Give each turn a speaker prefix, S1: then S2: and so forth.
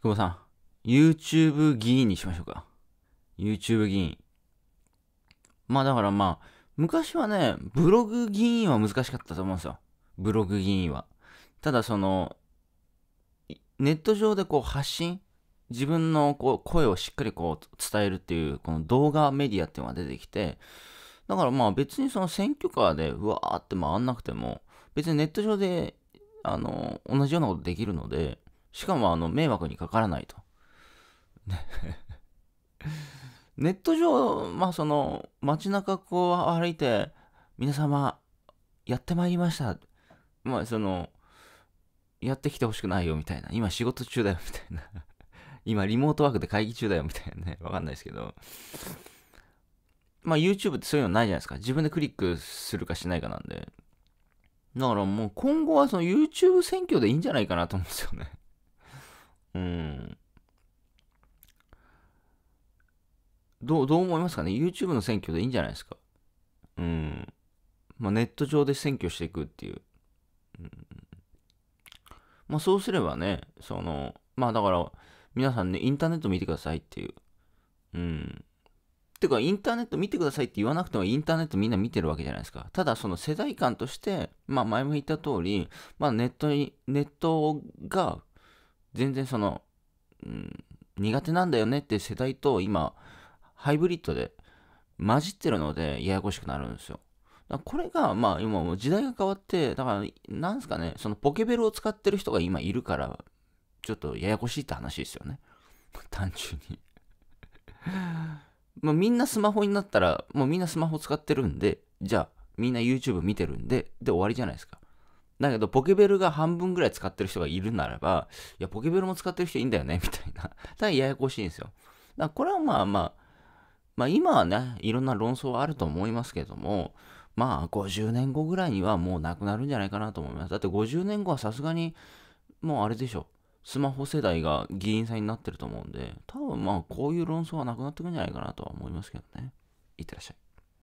S1: 久保さん、YouTube 議員にしましょうか。YouTube 議員。まあだからまあ、昔はね、ブログ議員は難しかったと思うんですよ。ブログ議員は。ただその、ネット上でこう発信自分のこう声をしっかりこう伝えるっていう、この動画メディアっていうのが出てきて、だからまあ別にその選挙カーでうわーって回んなくても、別にネット上で、あの、同じようなことできるので、しかもあの迷惑にかからないと。ネット上、まあその街中こう歩いて、皆様、やってまいりました。まあその、やってきてほしくないよみたいな。今仕事中だよみたいな。今リモートワークで会議中だよみたいなね。わかんないですけど。まあ YouTube ってそういうのないじゃないですか。自分でクリックするかしないかなんで。だからもう今後はその YouTube 選挙でいいんじゃないかなと思うんですよね。うん。どう、どう思いますかね ?YouTube の選挙でいいんじゃないですかうん。まあ、ネット上で選挙していくっていう。うん、まあ、そうすればね、その、まあ、だから、皆さんね、インターネット見てくださいっていう。うん。てか、インターネット見てくださいって言わなくても、インターネットみんな見てるわけじゃないですか。ただ、その世代間として、まあ、前も言った通り、まあ、ネットに、ネットが全然その、うん、苦手なんだよねって世代と今、ハイブリッドで混じってるので、ややこしくなるんですよ。これが、まあ今もう時代が変わって、だから、なんすかね、そのポケベルを使ってる人が今いるから、ちょっとややこしいって話ですよね。単純に まあみんなスマホになったら、もうみんなスマホ使ってるんで、じゃあみんな YouTube 見てるんで、で終わりじゃないですか。だけど、ポケベルが半分ぐらい使ってる人がいるならば、いや、ポケベルも使ってる人いいんだよね、みたいな。ただややこしいんですよ。だからこれはまあまあ、まあ今はね、いろんな論争はあると思いますけども、まあ50年後ぐらいにはもうなくなるんじゃないかなと思います。だって50年後はさすがに、もうあれでしょ。スマホ世代が議員さんになってると思うんで、多分まあこういう論争はなくなってくんじゃないかなとは思いますけどね。いってらっしゃい。